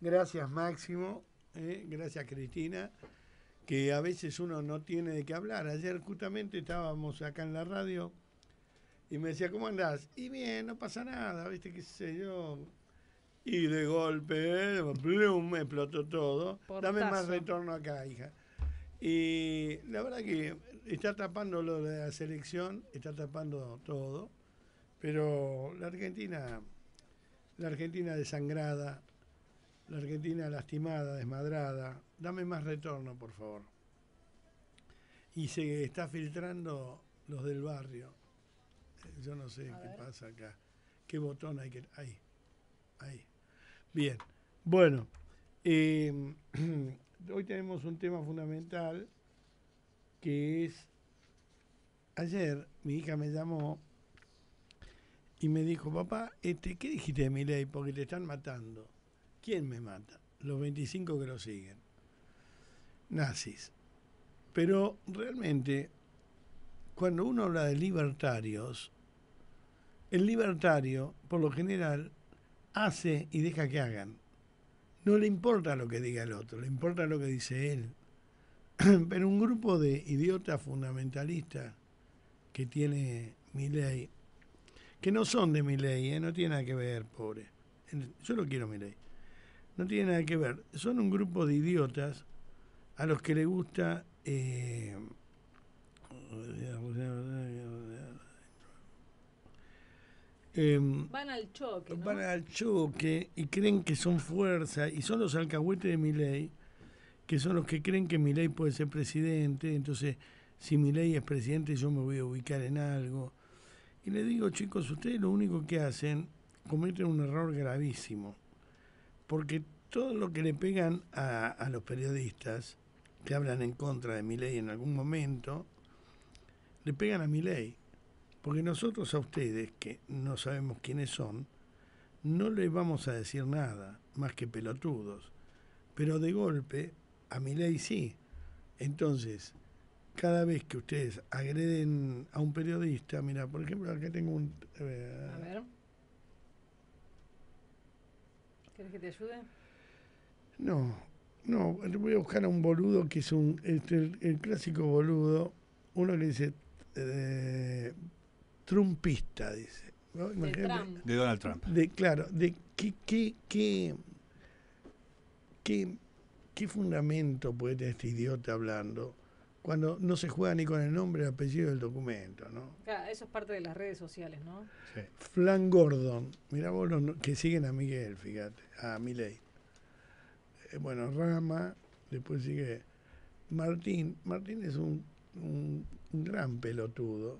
Gracias Máximo, eh, gracias Cristina, que a veces uno no tiene de qué hablar. Ayer justamente estábamos acá en la radio y me decía, ¿cómo andás? Y bien, no pasa nada, viste, qué sé yo. Y de golpe, me explotó todo. Dame más retorno acá, hija. Y la verdad que está tapando lo de la selección, está tapando todo, pero la Argentina, la Argentina desangrada, la Argentina lastimada, desmadrada. Dame más retorno, por favor. Y se está filtrando los del barrio. Eh, yo no sé qué pasa acá. ¿Qué botón hay que.? Ahí. Ahí. Bien. Bueno. Em, hoy tenemos un tema fundamental que es. Ayer mi hija me llamó y me dijo, papá, este, ¿qué dijiste de mi ley? Porque te están matando. ¿Quién me mata? Los 25 que lo siguen. Nazis. Pero realmente, cuando uno habla de libertarios, el libertario, por lo general, hace y deja que hagan. No le importa lo que diga el otro, le importa lo que dice él. Pero un grupo de idiotas fundamentalistas que tiene mi ley, que no son de mi ley, ¿eh? no tiene nada que ver, pobre. Yo no quiero mi ley. No tiene nada que ver. Son un grupo de idiotas a los que le gusta... Eh, eh, van al choque. Van al choque y creen que son fuerza y son los alcahuetes de mi ley que son los que creen que mi ley puede ser presidente. Entonces, si mi ley es presidente, yo me voy a ubicar en algo. Y le digo, chicos, ustedes lo único que hacen, cometen un error gravísimo porque todo lo que le pegan a, los periodistas que hablan en contra de mi ley en algún momento, le pegan a mi ley. Porque nosotros a ustedes, que no sabemos quiénes son, no les vamos a decir nada, más que pelotudos. Pero de golpe, a mi ley sí. Entonces, cada vez que ustedes agreden a un periodista, mira, por ejemplo, acá tengo un... Eh, a ver ¿Quieres que te ayude? No, no, voy a buscar a un boludo que es un, este, el, clásico boludo, uno que dice eh, trumpista, dice. De, Trump. de, Donald Trump. claro, de qué, qué, qué, qué, qué fundamento puede tener este idiota hablando cuando no se juega ni con el nombre el apellido del documento, ¿no? eso es parte de las redes sociales, ¿no? Sí. Flan Gordon, mira vos los que siguen a Miguel, fíjate, a Miley. Eh, bueno, Rama, después sigue Martín. Martín es un, gran pelotudo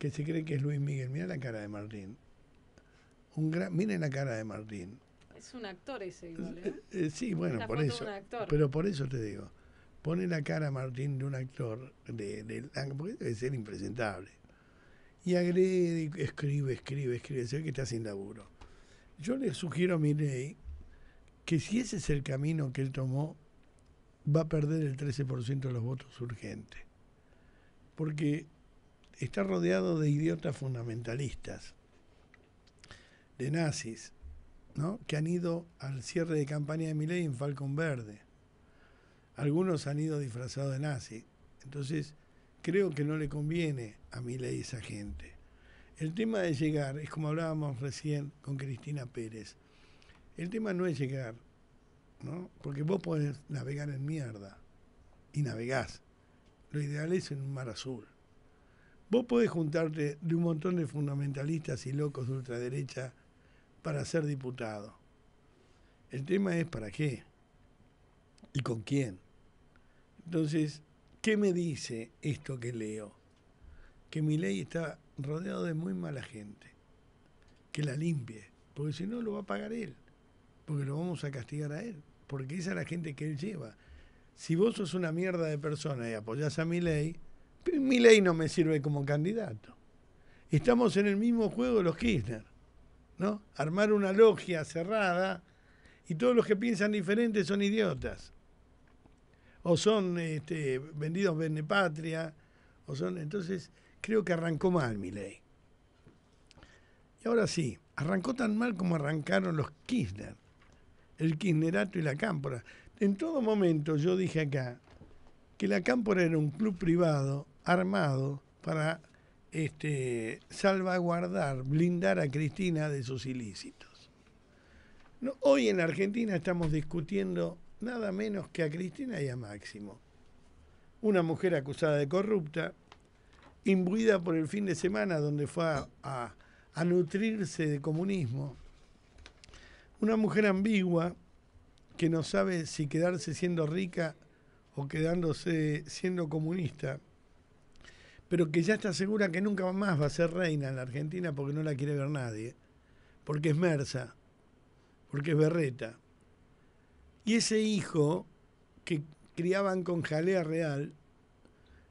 que se cree que es Luis Miguel. Mira la cara de Martín. Un gran, miren la cara de Martín. Es un actor ese ¿eh? Eh, sí, bueno, por eso. Pero por eso te digo pone la cara Martín de un actor, de, ah, porque debe ser impresentable. Y agrede, escribe, escribe, escribe, se ve que está sin laburo. Yo le sugiero a Miley que si ese es el camino que él tomó, va a perder el 13% de los votos urgentes. Porque está rodeado de idiotas fundamentalistas, de nazis, ¿no? que han ido al cierre de campaña de Miley en Falcon Verde algunos han ido disfrazados de nazi. Entonces, creo que no le conviene a mi ley esa gente. El tema de llegar, es como hablábamos recién con Cristina Pérez, el tema no es llegar, ¿no? Porque vos podés navegar en mierda y navegás. Lo ideal es en un mar azul. Vos podés juntarte de un montón de fundamentalistas y locos de ultraderecha para ser diputado. El tema es para qué y con quién. Entonces, ¿qué me dice esto que leo? Que mi ley está rodeado de muy mala gente. Que la limpie, porque si no lo va a pagar él, porque lo vamos a castigar a él, porque esa es la gente que él lleva. Si vos sos una mierda de persona y apoyás a mi ley, mi ley no me sirve como candidato. Estamos en el mismo juego de los Kirchner, ¿no? Armar una logia cerrada y todos los que piensan diferente son idiotas o son este, vendidos vende patria, o son. Entonces, creo que arrancó mal mi ley. Y ahora sí, arrancó tan mal como arrancaron los Kirchner, el Kirchnerato y la Cámpora. En todo momento yo dije acá que la Cámpora era un club privado armado para este, salvaguardar, blindar a Cristina de sus ilícitos. hoy en Argentina estamos discutiendo nada menos que a Cristina y a Máximo. Una mujer acusada de corrupta, imbuida por el fin de semana donde fue a, nutrirse de comunismo. Una mujer ambigua que no sabe si quedarse siendo rica o quedándose siendo comunista, pero que ya está segura que nunca más va a ser reina en la Argentina porque no la quiere ver nadie, porque es Mersa, porque es Berreta. Y ese hijo que criaban con jalea real,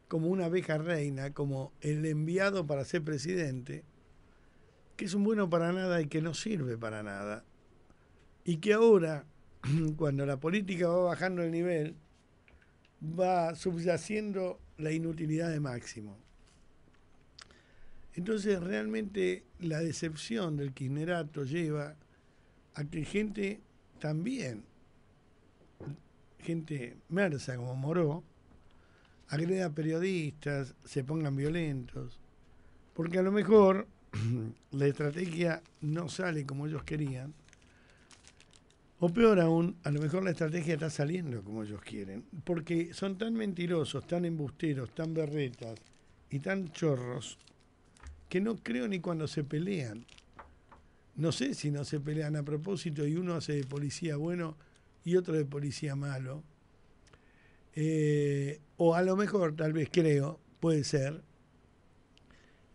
como una abeja reina, como el enviado para ser presidente, que es un bueno para nada y que no sirve para nada. Y que ahora, cuando la política va bajando el nivel, va subyaciendo la inutilidad de Máximo. Entonces realmente la decepción del kirchnerato lleva a que gente también gente mersa como Moró agreda a periodistas, se pongan violentos, porque a lo mejor la estrategia no sale como ellos querían, o peor aún, a lo mejor la estrategia está saliendo como ellos quieren, porque son tan mentirosos, tan embusteros, tan berretas y tan chorros, que no creo ni cuando se pelean. No sé si no se pelean a propósito y uno hace de policía bueno y otro de policía malo. Eh, o a lo mejor, tal vez creo, puede ser,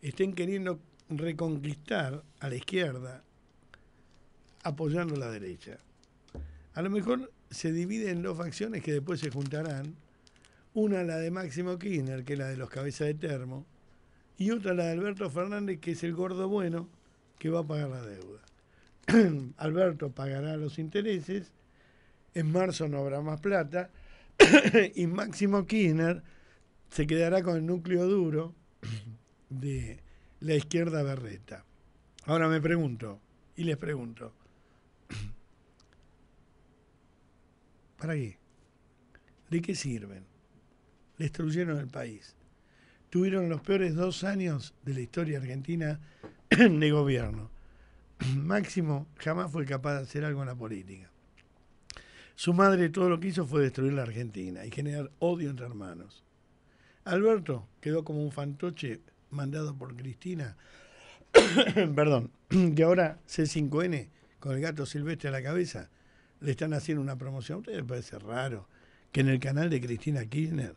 estén queriendo reconquistar a la izquierda apoyando a la derecha. A lo mejor se dividen en dos facciones que después se juntarán. Una la de Máximo Kirchner, que es la de los cabezas de termo, y otra la de Alberto Fernández, que es el gordo bueno que va a pagar la deuda. Alberto pagará los intereses en marzo no habrá más plata, y Máximo Kirchner se quedará con el núcleo duro de la izquierda berreta. Ahora me pregunto, y les pregunto, ¿para qué? ¿De qué sirven? Destruyeron el país. Tuvieron los peores dos años de la historia argentina de gobierno. Máximo jamás fue capaz de hacer algo en la política. Su madre todo lo que hizo fue destruir la Argentina y generar odio entre hermanos. Alberto quedó como un fantoche mandado por Cristina, perdón, que ahora C5N, con el gato silvestre a la cabeza, le están haciendo una promoción. ¿A ustedes parece raro que en el canal de Cristina Kirchner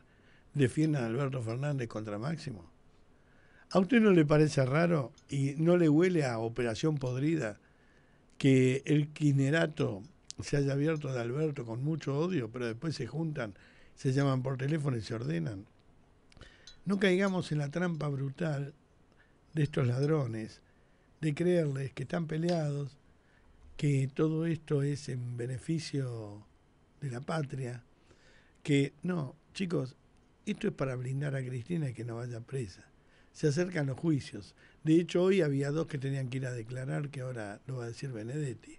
defiendan a Alberto Fernández contra Máximo? ¿A usted no le parece raro y no le huele a operación podrida que el kirchnerato se haya abierto de Alberto con mucho odio, pero después se juntan, se llaman por teléfono y se ordenan. No caigamos en la trampa brutal de estos ladrones, de creerles que están peleados, que todo esto es en beneficio de la patria, que no, chicos, esto es para blindar a Cristina y que no vaya presa. Se acercan los juicios. De hecho, hoy había dos que tenían que ir a declarar, que ahora lo va a decir Benedetti.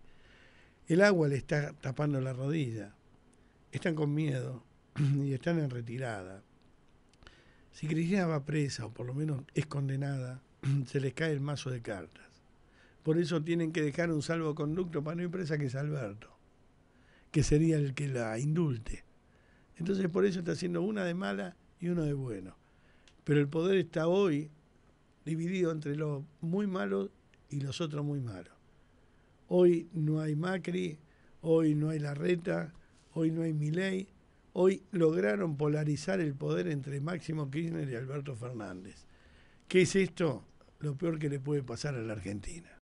El agua le está tapando la rodilla. Están con miedo y están en retirada. Si Cristina va presa o por lo menos es condenada, se les cae el mazo de cartas. Por eso tienen que dejar un salvoconducto para no ir que es Alberto, que sería el que la indulte. Entonces por eso está haciendo una de mala y una de bueno. Pero el poder está hoy dividido entre los muy malos y los otros muy malos. Hoy no hay Macri, hoy no hay Larreta, hoy no hay Milei. Hoy lograron polarizar el poder entre Máximo Kirchner y Alberto Fernández. ¿Qué es esto? Lo peor que le puede pasar a la Argentina.